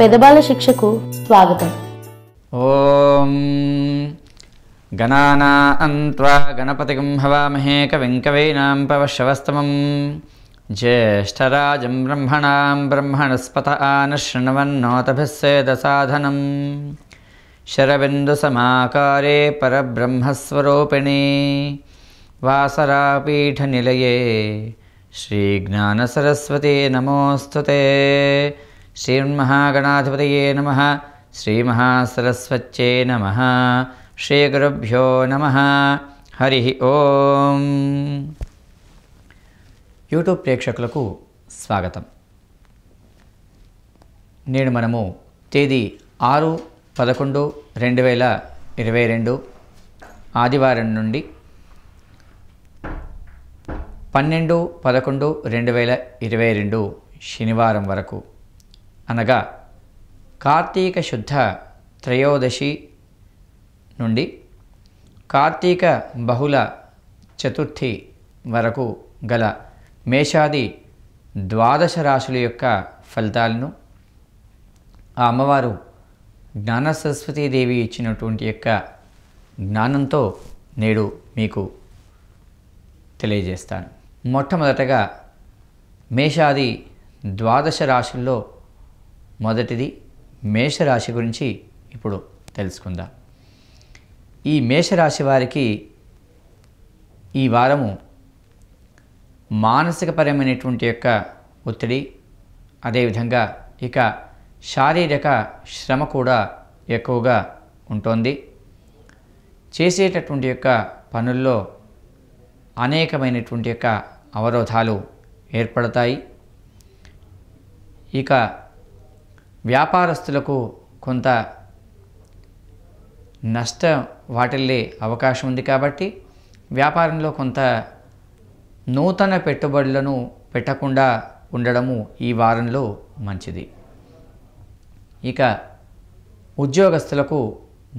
పెదబాల శిక్షకు స్వాగతం ఓం గణానా అంత్వా గణపతి హవామహే కవింకవీనాం కవీనాం పవశవస్తమం జ్యేష్టరాజం బ్రహ్మణాం బ్రహ్మణస్పత ఆన శృణవన్నోతభిస్సేద సాధనం ఆనశృణవన్నోతభిస్సేదసాధనం సమాకారే పరబ్రహ్మస్వరూపిణీ వాసరాపీఠనిలయే శ్రీజ్ఞానసరస్వతే నమోऽस्तु ते శ్రీమహాగణాధిపతయే నమ శ్రీమహాసరస్వచ్చే నమ శ్రీగురుభ్యో నమ హరి ఓం యూట్యూబ్ ప్రేక్షకులకు స్వాగతం నేను మనము తేదీ ఆరు పదకొండు రెండు వేల ఇరవై రెండు ఆదివారం నుండి పన్నెండు పదకొండు రెండు వేల ఇరవై రెండు శనివారం వరకు అనగా కార్తీక శుద్ధ త్రయోదశి నుండి కార్తీక బహుళ చతుర్థి వరకు గల మేషాది ద్వాదశ రాశుల యొక్క ఫలితాలను ఆ అమ్మవారు జ్ఞాన సరస్వతీదేవి ఇచ్చినటువంటి యొక్క జ్ఞానంతో నేడు మీకు తెలియజేస్తాను మొట్టమొదటగా మేషాది ద్వాదశ రాశుల్లో మొదటిది మేషరాశి గురించి ఇప్పుడు తెలుసుకుందాం ఈ మేషరాశి వారికి ఈ వారము మానసికపరమైనటువంటి యొక్క ఒత్తిడి అదేవిధంగా ఇక శారీరక శ్రమ కూడా ఎక్కువగా ఉంటుంది చేసేటటువంటి యొక్క పనుల్లో అనేకమైనటువంటి యొక్క అవరోధాలు ఏర్పడతాయి ఇక వ్యాపారస్తులకు కొంత నష్టం వాటిల్లే అవకాశం ఉంది కాబట్టి వ్యాపారంలో కొంత నూతన పెట్టుబడులను పెట్టకుండా ఉండడము ఈ వారంలో మంచిది ఇక ఉద్యోగస్తులకు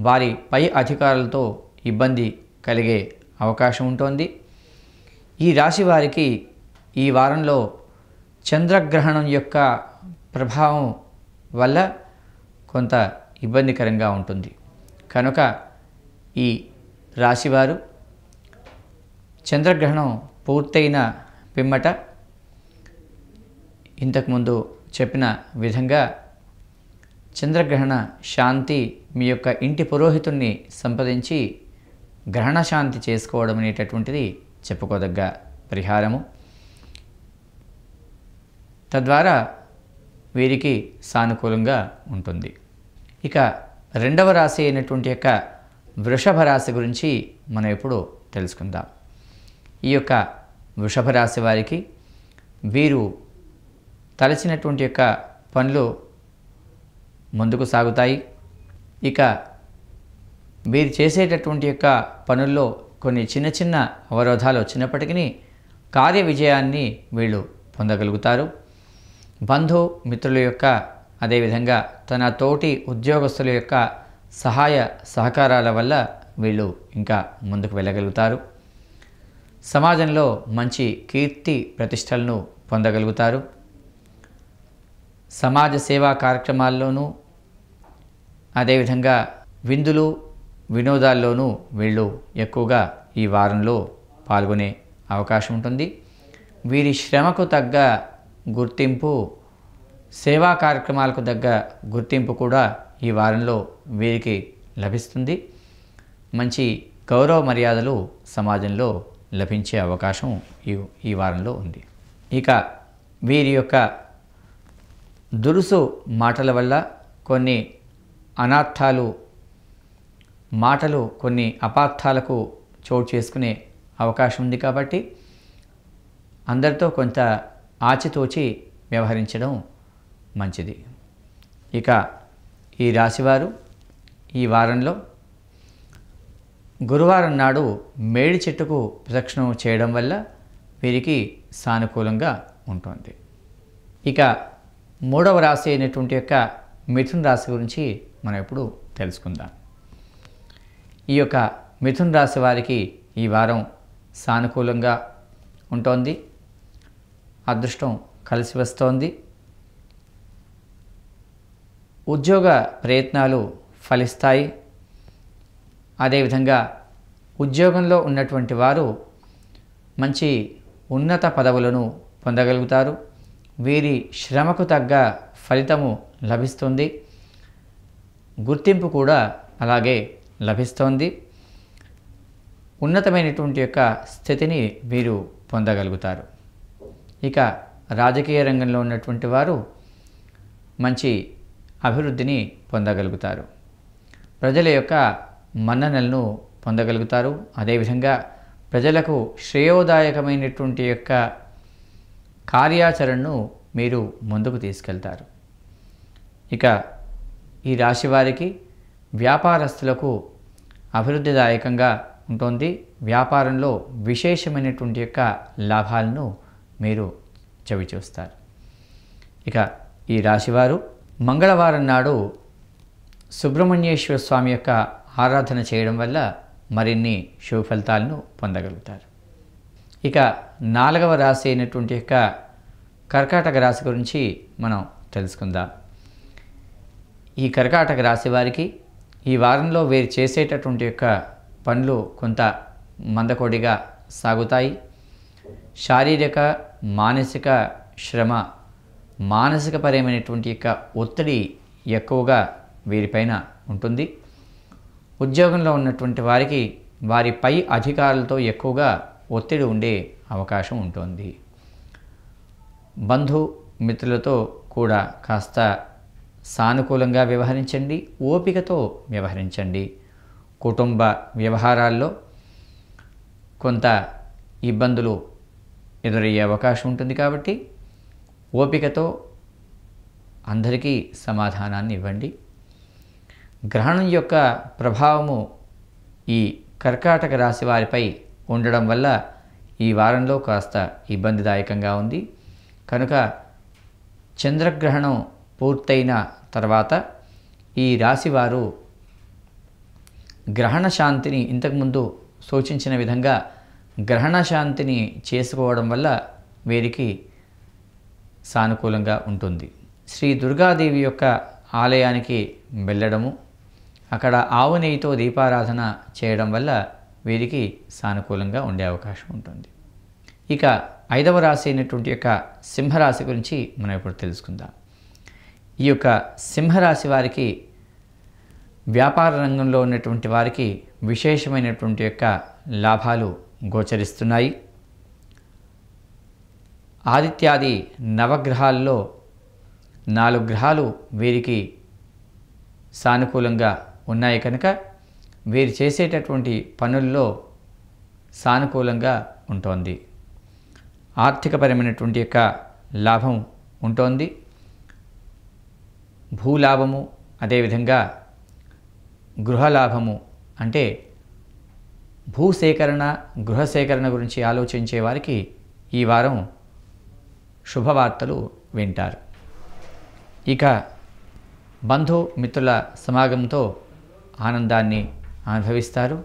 వారి పై అధికారులతో ఇబ్బంది కలిగే అవకాశం ఉంటుంది ఈ రాశి వారికి ఈ వారంలో చంద్రగ్రహణం యొక్క ప్రభావం వల్ల కొంత ఇబ్బందికరంగా ఉంటుంది కనుక ఈ రాశివారు చంద్రగ్రహణం పూర్తయిన పిమ్మట ఇంతకుముందు చెప్పిన విధంగా చంద్రగ్రహణ శాంతి మీ యొక్క ఇంటి పురోహితుణ్ణి సంప్రదించి గ్రహణ శాంతి చేసుకోవడం అనేటటువంటిది చెప్పుకోదగ్గ పరిహారము తద్వారా వీరికి సానుకూలంగా ఉంటుంది ఇక రెండవ రాశి అయినటువంటి యొక్క వృషభ రాశి గురించి మనం ఇప్పుడు తెలుసుకుందాం ఈ యొక్క వృషభ రాశి వారికి వీరు తలచినటువంటి యొక్క పనులు ముందుకు సాగుతాయి ఇక వీరు చేసేటటువంటి యొక్క పనుల్లో కొన్ని చిన్న చిన్న అవరోధాలు వచ్చినప్పటికీ కార్య విజయాన్ని వీళ్ళు పొందగలుగుతారు బంధు మిత్రుల యొక్క అదేవిధంగా తన తోటి ఉద్యోగస్తుల యొక్క సహాయ సహకారాల వల్ల వీళ్ళు ఇంకా ముందుకు వెళ్ళగలుగుతారు సమాజంలో మంచి కీర్తి ప్రతిష్టలను పొందగలుగుతారు సమాజ సేవా కార్యక్రమాల్లోనూ అదేవిధంగా విందులు వినోదాల్లోనూ వీళ్ళు ఎక్కువగా ఈ వారంలో పాల్గొనే అవకాశం ఉంటుంది వీరి శ్రమకు తగ్గ గుర్తింపు సేవా కార్యక్రమాలకు తగ్గ గుర్తింపు కూడా ఈ వారంలో వీరికి లభిస్తుంది మంచి గౌరవ మర్యాదలు సమాజంలో లభించే అవకాశం ఈ ఈ వారంలో ఉంది ఇక వీరి యొక్క దురుసు మాటల వల్ల కొన్ని అనార్థాలు మాటలు కొన్ని అపార్థాలకు చోటు చేసుకునే అవకాశం ఉంది కాబట్టి అందరితో కొంత ఆచితోచి వ్యవహరించడం మంచిది ఇక ఈ రాశివారు ఈ వారంలో గురువారం నాడు మేడి చెట్టుకు ప్రదక్షిణం చేయడం వల్ల వీరికి సానుకూలంగా ఉంటుంది ఇక మూడవ రాశి అయినటువంటి యొక్క మిథున్ రాశి గురించి మనం ఇప్పుడు తెలుసుకుందాం ఈ యొక్క మిథున్ రాశి వారికి ఈ వారం సానుకూలంగా ఉంటుంది అదృష్టం కలిసి వస్తోంది ఉద్యోగ ప్రయత్నాలు ఫలిస్తాయి అదేవిధంగా ఉద్యోగంలో ఉన్నటువంటి వారు మంచి ఉన్నత పదవులను పొందగలుగుతారు వీరి శ్రమకు తగ్గ ఫలితము లభిస్తుంది గుర్తింపు కూడా అలాగే లభిస్తోంది ఉన్నతమైనటువంటి యొక్క స్థితిని వీరు పొందగలుగుతారు ఇక రాజకీయ రంగంలో ఉన్నటువంటి వారు మంచి అభివృద్ధిని పొందగలుగుతారు ప్రజల యొక్క మన్ననలను పొందగలుగుతారు అదేవిధంగా ప్రజలకు శ్రేయోదాయకమైనటువంటి యొక్క కార్యాచరణను మీరు ముందుకు తీసుకెళ్తారు ఇక ఈ రాశి వారికి వ్యాపారస్తులకు అభివృద్ధిదాయకంగా ఉంటుంది వ్యాపారంలో విశేషమైనటువంటి యొక్క లాభాలను మీరు చవి చూస్తారు ఇక ఈ రాశివారు మంగళవారం నాడు సుబ్రహ్మణ్యేశ్వర స్వామి యొక్క ఆరాధన చేయడం వల్ల మరిన్ని శుభ ఫలితాలను పొందగలుగుతారు ఇక నాలుగవ రాశి అయినటువంటి యొక్క కర్కాటక రాశి గురించి మనం తెలుసుకుందాం ఈ కర్కాటక రాశి వారికి ఈ వారంలో వీరు చేసేటటువంటి యొక్క పనులు కొంత మందకొడిగా సాగుతాయి శారీరక మానసిక శ్రమ మానసికపరమైనటువంటి యొక్క ఒత్తిడి ఎక్కువగా వీరిపైన ఉంటుంది ఉద్యోగంలో ఉన్నటువంటి వారికి వారి పై అధికారులతో ఎక్కువగా ఒత్తిడి ఉండే అవకాశం ఉంటుంది బంధు మిత్రులతో కూడా కాస్త సానుకూలంగా వ్యవహరించండి ఓపికతో వ్యవహరించండి కుటుంబ వ్యవహారాల్లో కొంత ఇబ్బందులు ఎదురయ్యే అవకాశం ఉంటుంది కాబట్టి ఓపికతో అందరికీ సమాధానాన్ని ఇవ్వండి గ్రహణం యొక్క ప్రభావము ఈ కర్కాటక రాశి వారిపై ఉండడం వల్ల ఈ వారంలో కాస్త ఇబ్బందిదాయకంగా ఉంది కనుక చంద్రగ్రహణం పూర్తయిన తర్వాత ఈ రాశివారు గ్రహణ శాంతిని ఇంతకుముందు సూచించిన విధంగా గ్రహణ శాంతిని చేసుకోవడం వల్ల వీరికి సానుకూలంగా ఉంటుంది శ్రీ దుర్గాదేవి యొక్క ఆలయానికి వెళ్ళడము అక్కడ ఆవు నెయ్యితో దీపారాధన చేయడం వల్ల వీరికి సానుకూలంగా ఉండే అవకాశం ఉంటుంది ఇక ఐదవ రాశి అయినటువంటి యొక్క సింహరాశి గురించి మనం ఇప్పుడు తెలుసుకుందాం ఈ యొక్క సింహరాశి వారికి వ్యాపార రంగంలో ఉన్నటువంటి వారికి విశేషమైనటువంటి యొక్క లాభాలు గోచరిస్తున్నాయి ఆదిత్యాది నవగ్రహాల్లో నాలుగు గ్రహాలు వీరికి సానుకూలంగా ఉన్నాయి కనుక వీరు చేసేటటువంటి పనుల్లో సానుకూలంగా ఉంటుంది ఆర్థికపరమైనటువంటి యొక్క లాభం ఉంటుంది భూలాభము అదేవిధంగా గృహలాభము అంటే భూసేకరణ గృహసేకరణ గురించి ఆలోచించే వారికి ఈ వారం శుభవార్తలు వింటారు ఇక బంధు మిత్రుల సమాగంతో ఆనందాన్ని అనుభవిస్తారు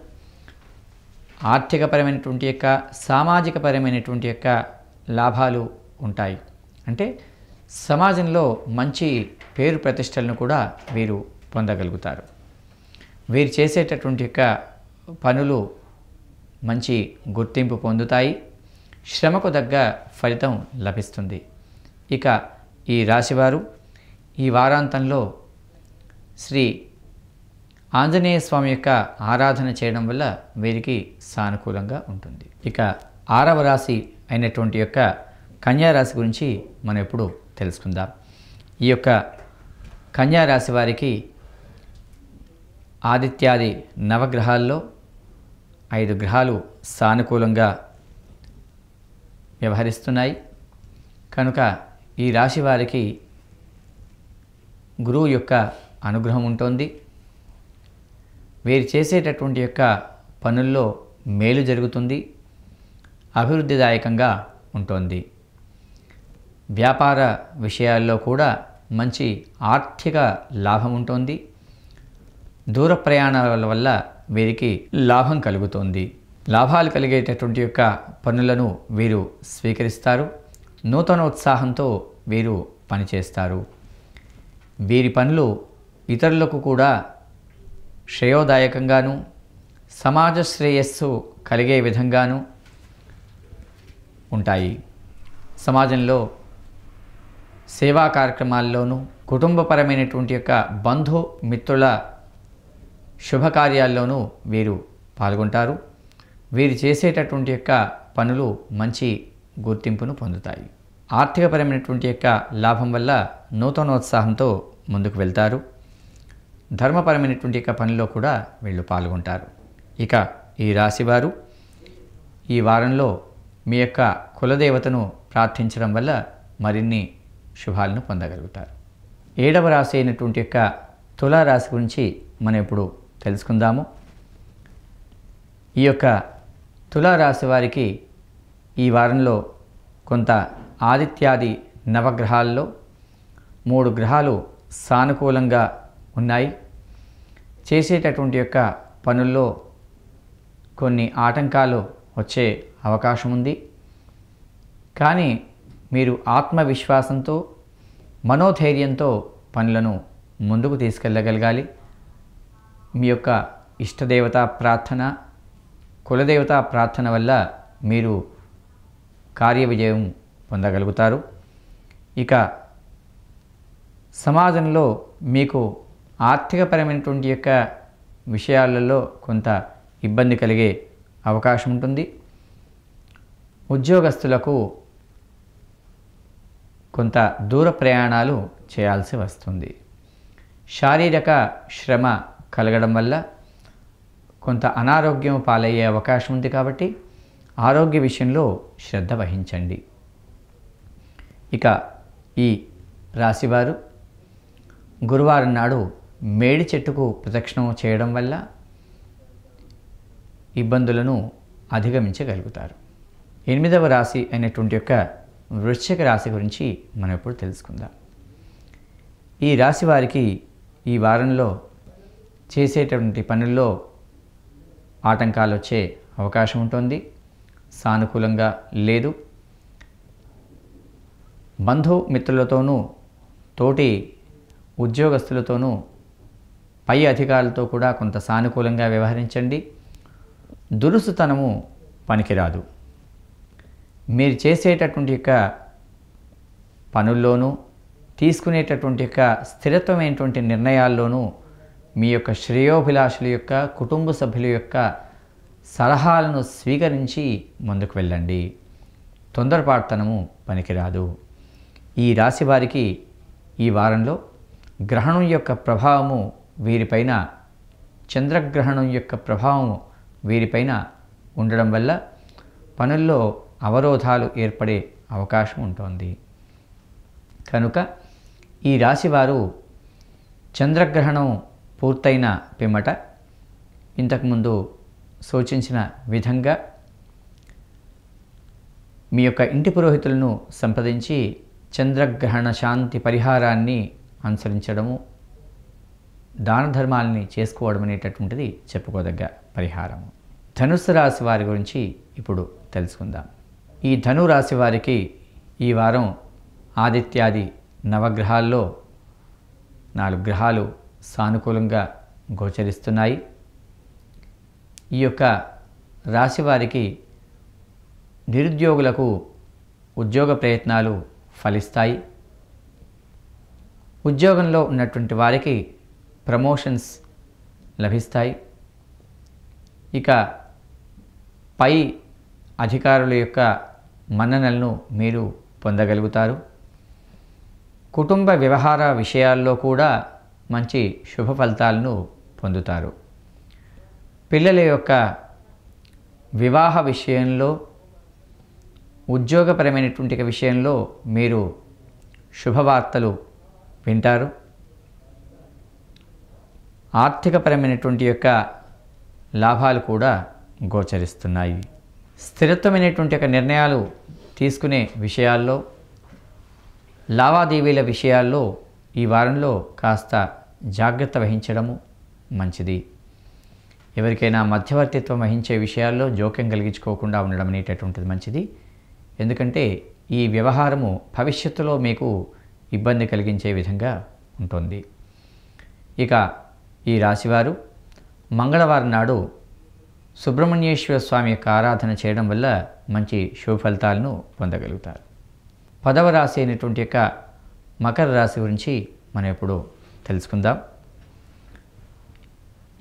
ఆర్థికపరమైనటువంటి యొక్క సామాజికపరమైనటువంటి యొక్క లాభాలు ఉంటాయి అంటే సమాజంలో మంచి పేరు ప్రతిష్టలను కూడా వీరు పొందగలుగుతారు వీరు చేసేటటువంటి యొక్క పనులు మంచి గుర్తింపు పొందుతాయి శ్రమకు తగ్గ ఫలితం లభిస్తుంది ఇక ఈ రాశివారు ఈ వారాంతంలో శ్రీ ఆంజనేయ స్వామి యొక్క ఆరాధన చేయడం వల్ల వీరికి సానుకూలంగా ఉంటుంది ఇక ఆరవ రాశి అయినటువంటి యొక్క కన్యారాశి గురించి మనం ఎప్పుడు తెలుసుకుందాం ఈ యొక్క కన్యారాశి వారికి ఆదిత్యాది నవగ్రహాల్లో ఐదు గ్రహాలు సానుకూలంగా వ్యవహరిస్తున్నాయి కనుక ఈ రాశి వారికి గురువు యొక్క అనుగ్రహం ఉంటుంది వీరు చేసేటటువంటి యొక్క పనుల్లో మేలు జరుగుతుంది అభివృద్ధిదాయకంగా ఉంటుంది వ్యాపార విషయాల్లో కూడా మంచి ఆర్థిక లాభం ఉంటుంది దూర ప్రయాణాల వల్ల వీరికి లాభం కలుగుతుంది లాభాలు కలిగేటటువంటి యొక్క పనులను వీరు స్వీకరిస్తారు నూతన ఉత్సాహంతో వీరు పనిచేస్తారు వీరి పనులు ఇతరులకు కూడా శ్రేయోదాయకంగాను సమాజ శ్రేయస్సు కలిగే విధంగాను ఉంటాయి సమాజంలో సేవా కార్యక్రమాల్లోనూ కుటుంబపరమైనటువంటి యొక్క బంధు మిత్రుల శుభకార్యాల్లోనూ వీరు పాల్గొంటారు వీరు చేసేటటువంటి యొక్క పనులు మంచి గుర్తింపును పొందుతాయి ఆర్థికపరమైనటువంటి యొక్క లాభం వల్ల నూతనోత్సాహంతో ముందుకు వెళ్తారు ధర్మపరమైనటువంటి యొక్క పనిలో కూడా వీళ్ళు పాల్గొంటారు ఇక ఈ రాశివారు ఈ వారంలో మీ యొక్క కులదేవతను ప్రార్థించడం వల్ల మరిన్ని శుభాలను పొందగలుగుతారు ఏడవ రాశి అయినటువంటి యొక్క తులారాశి గురించి మనం ఇప్పుడు తెలుసుకుందాము ఈ యొక్క తులారాశి వారికి ఈ వారంలో కొంత ఆదిత్యాది నవగ్రహాల్లో మూడు గ్రహాలు సానుకూలంగా ఉన్నాయి చేసేటటువంటి యొక్క పనుల్లో కొన్ని ఆటంకాలు వచ్చే అవకాశం ఉంది కానీ మీరు ఆత్మవిశ్వాసంతో మనోధైర్యంతో పనులను ముందుకు తీసుకెళ్ళగలగాలి మీ యొక్క ఇష్టదేవత ప్రార్థన కులదేవత ప్రార్థన వల్ల మీరు కార్య విజయం పొందగలుగుతారు ఇక సమాజంలో మీకు ఆర్థికపరమైనటువంటి యొక్క విషయాలలో కొంత ఇబ్బంది కలిగే అవకాశం ఉంటుంది ఉద్యోగస్తులకు కొంత దూర ప్రయాణాలు చేయాల్సి వస్తుంది శారీరక శ్రమ కలగడం వల్ల కొంత అనారోగ్యం పాలయ్యే అవకాశం ఉంది కాబట్టి ఆరోగ్య విషయంలో శ్రద్ధ వహించండి ఇక ఈ రాశివారు గురువారం నాడు మేడి చెట్టుకు ప్రదక్షిణం చేయడం వల్ల ఇబ్బందులను అధిగమించగలుగుతారు ఎనిమిదవ రాశి అయినటువంటి యొక్క వృశ్చిక రాశి గురించి మనం ఇప్పుడు తెలుసుకుందాం ఈ రాశి వారికి ఈ వారంలో చేసేటువంటి పనుల్లో ఆటంకాలు వచ్చే అవకాశం ఉంటుంది సానుకూలంగా లేదు బంధుమిత్రులతోనూ తోటి ఉద్యోగస్తులతోనూ పై అధికారులతో కూడా కొంత సానుకూలంగా వ్యవహరించండి దురుసుతనము పనికిరాదు మీరు చేసేటటువంటి యొక్క పనుల్లోనూ తీసుకునేటటువంటి యొక్క స్థిరత్వమైనటువంటి నిర్ణయాల్లోనూ మీ యొక్క శ్రేయోభిలాషుల యొక్క కుటుంబ సభ్యుల యొక్క సలహాలను స్వీకరించి ముందుకు వెళ్ళండి తొందరపాటుతనము పనికిరాదు ఈ రాశి వారికి ఈ వారంలో గ్రహణం యొక్క ప్రభావము వీరిపైన చంద్రగ్రహణం యొక్క ప్రభావము వీరిపైన ఉండడం వల్ల పనుల్లో అవరోధాలు ఏర్పడే అవకాశం ఉంటుంది కనుక ఈ రాశివారు చంద్రగ్రహణం పూర్తయిన పిమ్మట ఇంతకుముందు సూచించిన విధంగా మీ యొక్క ఇంటి పురోహితులను సంప్రదించి చంద్రగ్రహణ శాంతి పరిహారాన్ని అనుసరించడము దాన ధర్మాలని చేసుకోవడం అనేటటువంటిది చెప్పుకోదగ్గ పరిహారము ధనుసు రాశి వారి గురించి ఇప్పుడు తెలుసుకుందాం ఈ ధను రాశి వారికి ఈ వారం ఆదిత్యాది నవగ్రహాల్లో నాలుగు గ్రహాలు సానుకూలంగా గోచరిస్తున్నాయి ఈ యొక్క రాశివారికి నిరుద్యోగులకు ఉద్యోగ ప్రయత్నాలు ఫలిస్తాయి ఉద్యోగంలో ఉన్నటువంటి వారికి ప్రమోషన్స్ లభిస్తాయి ఇక పై అధికారుల యొక్క మన్ననలను మీరు పొందగలుగుతారు కుటుంబ వ్యవహార విషయాల్లో కూడా మంచి శుభ ఫలితాలను పొందుతారు పిల్లల యొక్క వివాహ విషయంలో ఉద్యోగపరమైనటువంటి విషయంలో మీరు శుభవార్తలు వింటారు ఆర్థికపరమైనటువంటి యొక్క లాభాలు కూడా గోచరిస్తున్నాయి స్థిరత్వమైనటువంటి యొక్క నిర్ణయాలు తీసుకునే విషయాల్లో లావాదేవీల విషయాల్లో ఈ వారంలో కాస్త జాగ్రత్త వహించడము మంచిది ఎవరికైనా మధ్యవర్తిత్వం వహించే విషయాల్లో జోక్యం కలిగించుకోకుండా ఉండడం అనేటటువంటిది మంచిది ఎందుకంటే ఈ వ్యవహారము భవిష్యత్తులో మీకు ఇబ్బంది కలిగించే విధంగా ఉంటుంది ఇక ఈ రాశివారు మంగళవారం నాడు సుబ్రహ్మణ్యేశ్వర స్వామి యొక్క ఆరాధన చేయడం వల్ల మంచి శుభఫలితాలను పొందగలుగుతారు పదవ రాశి అయినటువంటి యొక్క మకర రాశి గురించి మనం ఎప్పుడూ తెలుసుకుందాం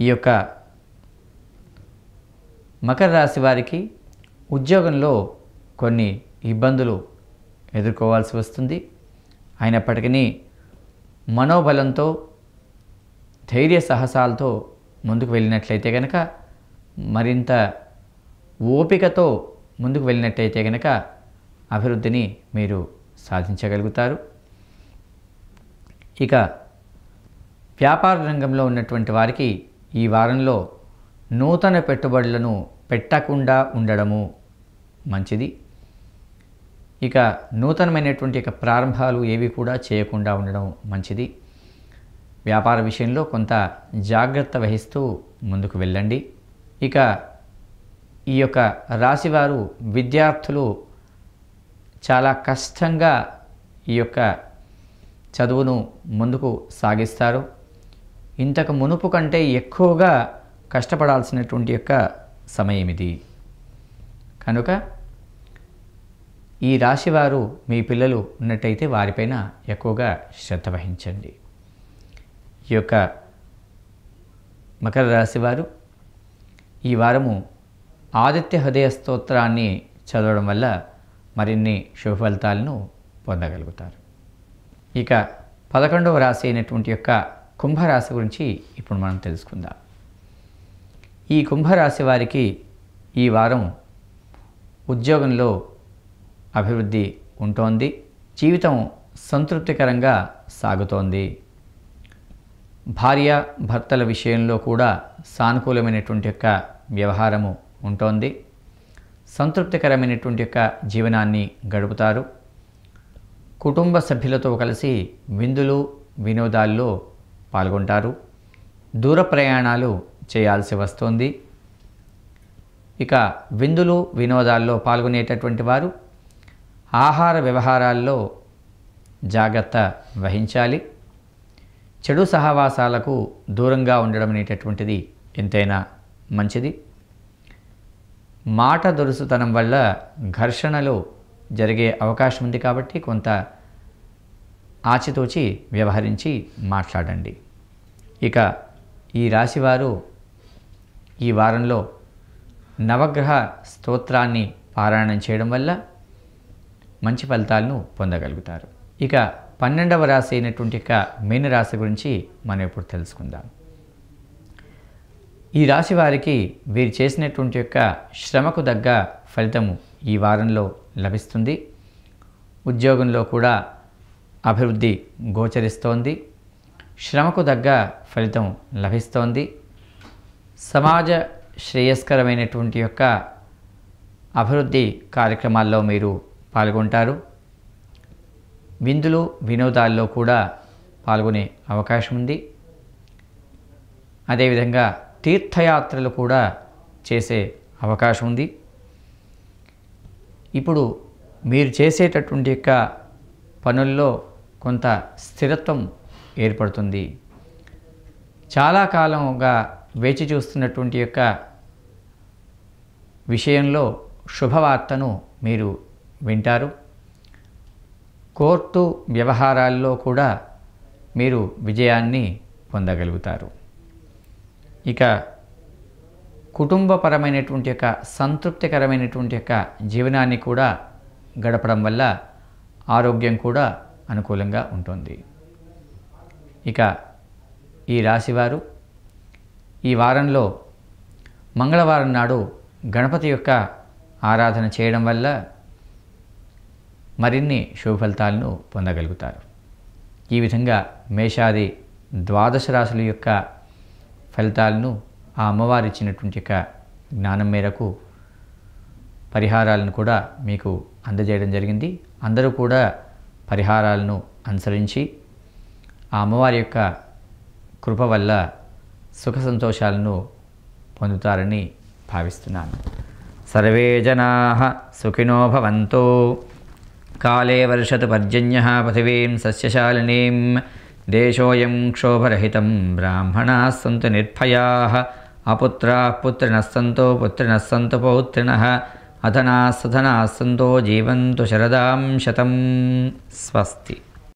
ఈ యొక్క మకర రాశి వారికి ఉద్యోగంలో కొన్ని ఇబ్బందులు ఎదుర్కోవాల్సి వస్తుంది అయినప్పటికీ మనోబలంతో ధైర్య సాహసాలతో ముందుకు వెళ్ళినట్లయితే కనుక మరింత ఓపికతో ముందుకు వెళ్ళినట్టయితే కనుక అభివృద్ధిని మీరు సాధించగలుగుతారు ఇక వ్యాపార రంగంలో ఉన్నటువంటి వారికి ఈ వారంలో నూతన పెట్టుబడులను పెట్టకుండా ఉండడము మంచిది ఇక నూతనమైనటువంటి యొక్క ప్రారంభాలు ఏవి కూడా చేయకుండా ఉండడం మంచిది వ్యాపార విషయంలో కొంత జాగ్రత్త వహిస్తూ ముందుకు వెళ్ళండి ఇక ఈ యొక్క రాశివారు విద్యార్థులు చాలా కష్టంగా ఈ యొక్క చదువును ముందుకు సాగిస్తారు ఇంతకు మునుపు కంటే ఎక్కువగా కష్టపడాల్సినటువంటి యొక్క సమయం ఇది కనుక ఈ రాశివారు మీ పిల్లలు ఉన్నట్టయితే వారిపైన ఎక్కువగా శ్రద్ధ వహించండి ఈ యొక్క మకర రాశివారు ఈ వారము ఆదిత్య హృదయ స్తోత్రాన్ని చదవడం వల్ల మరిన్ని శుభ ఫలితాలను పొందగలుగుతారు ఇక పదకొండవ రాశి అయినటువంటి యొక్క కుంభరాశి గురించి ఇప్పుడు మనం తెలుసుకుందాం ఈ కుంభరాశి వారికి ఈ వారం ఉద్యోగంలో అభివృద్ధి ఉంటోంది జీవితం సంతృప్తికరంగా సాగుతోంది భార్య భర్తల విషయంలో కూడా సానుకూలమైనటువంటి యొక్క వ్యవహారము ఉంటోంది సంతృప్తికరమైనటువంటి యొక్క జీవనాన్ని గడుపుతారు కుటుంబ సభ్యులతో కలిసి విందులు వినోదాల్లో పాల్గొంటారు దూర ప్రయాణాలు చేయాల్సి వస్తుంది ఇక విందులు వినోదాల్లో పాల్గొనేటటువంటి వారు ఆహార వ్యవహారాల్లో జాగ్రత్త వహించాలి చెడు సహవాసాలకు దూరంగా ఉండడం అనేటటువంటిది ఎంతైనా మంచిది మాట దురుసుతనం వల్ల ఘర్షణలు జరిగే అవకాశం ఉంది కాబట్టి కొంత ఆచితూచి వ్యవహరించి మాట్లాడండి ఇక ఈ రాశివారు ఈ వారంలో నవగ్రహ స్తోత్రాన్ని పారాయణం చేయడం వల్ల మంచి ఫలితాలను పొందగలుగుతారు ఇక పన్నెండవ రాశి అయినటువంటి ఇక మీన రాశి గురించి మనం ఇప్పుడు తెలుసుకుందాం ఈ రాశి వారికి వీరు చేసినటువంటి యొక్క శ్రమకు తగ్గ ఫలితము ఈ వారంలో లభిస్తుంది ఉద్యోగంలో కూడా అభివృద్ధి గోచరిస్తోంది శ్రమకు తగ్గ ఫలితం లభిస్తోంది సమాజ శ్రేయస్కరమైనటువంటి యొక్క అభివృద్ధి కార్యక్రమాల్లో మీరు పాల్గొంటారు విందులు వినోదాల్లో కూడా పాల్గొనే అవకాశం ఉంది అదేవిధంగా తీర్థయాత్రలు కూడా చేసే అవకాశం ఉంది ఇప్పుడు మీరు చేసేటటువంటి యొక్క పనుల్లో కొంత స్థిరత్వం ఏర్పడుతుంది చాలా కాలంగా వేచి చూస్తున్నటువంటి యొక్క విషయంలో శుభవార్తను మీరు వింటారు కోర్టు వ్యవహారాల్లో కూడా మీరు విజయాన్ని పొందగలుగుతారు ఇక కుటుంబపరమైనటువంటి యొక్క సంతృప్తికరమైనటువంటి యొక్క జీవనాన్ని కూడా గడపడం వల్ల ఆరోగ్యం కూడా అనుకూలంగా ఉంటుంది ఇక ఈ రాశివారు ఈ వారంలో మంగళవారం నాడు గణపతి యొక్క ఆరాధన చేయడం వల్ల మరిన్ని శుభఫలితాలను పొందగలుగుతారు ఈ విధంగా మేషాది ద్వాదశ రాశుల యొక్క ఫలితాలను ఆ అమ్మవారు ఇచ్చినటువంటి యొక్క జ్ఞానం మేరకు పరిహారాలను కూడా మీకు అందజేయడం జరిగింది అందరూ కూడా పరిహారాలను అనుసరించి ఆ అమ్మవారి యొక్క కృప వల్ల సుఖ సంతోషాలను పొందుతారని భావిస్తున్నాను సర్వే జనా సుఖినో భవంతో కాలే వర్షతు పర్జన్య పృథివీం సస్యశాలినీం దేశోయం క్షోభరహితం బ్రాహ్మణా సంతు నిర్భయా అపుత్రా పుత్రిణస్సంతో పుత్రిణస్సంతు పౌత్రిణ अधनाः सधनाः सन्तो जीवन्तु शरदां शतं स्वस्ति